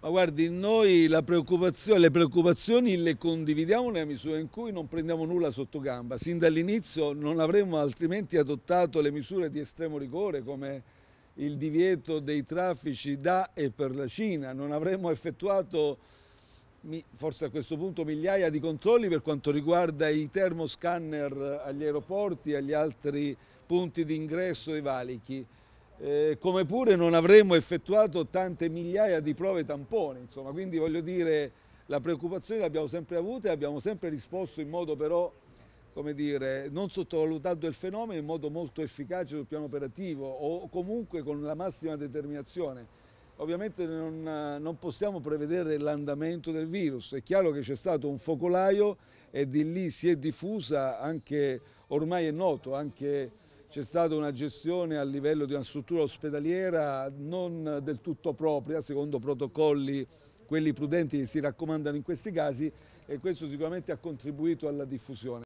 Ma guardi, noi preoccupazione, le preoccupazioni le condividiamo nella misura in cui non prendiamo nulla sotto gamba. Sin dall'inizio non avremmo altrimenti adottato le misure di estremo rigore come il divieto dei traffici da e per la Cina, non avremmo effettuato forse a questo punto migliaia di controlli per quanto riguarda i termoscanner agli aeroporti e agli altri punti di ingresso e valichi eh, come pure non avremmo effettuato tante migliaia di prove tamponi, insomma, quindi voglio dire la preoccupazione l'abbiamo sempre avuta e abbiamo sempre risposto in modo però, come dire, non sottovalutando il fenomeno in modo molto efficace sul piano operativo o comunque con la massima determinazione. Ovviamente non, non possiamo prevedere l'andamento del virus, è chiaro che c'è stato un focolaio e di lì si è diffusa anche, ormai è noto, anche c'è stata una gestione a livello di una struttura ospedaliera non del tutto propria, secondo protocolli quelli prudenti che si raccomandano in questi casi e questo sicuramente ha contribuito alla diffusione.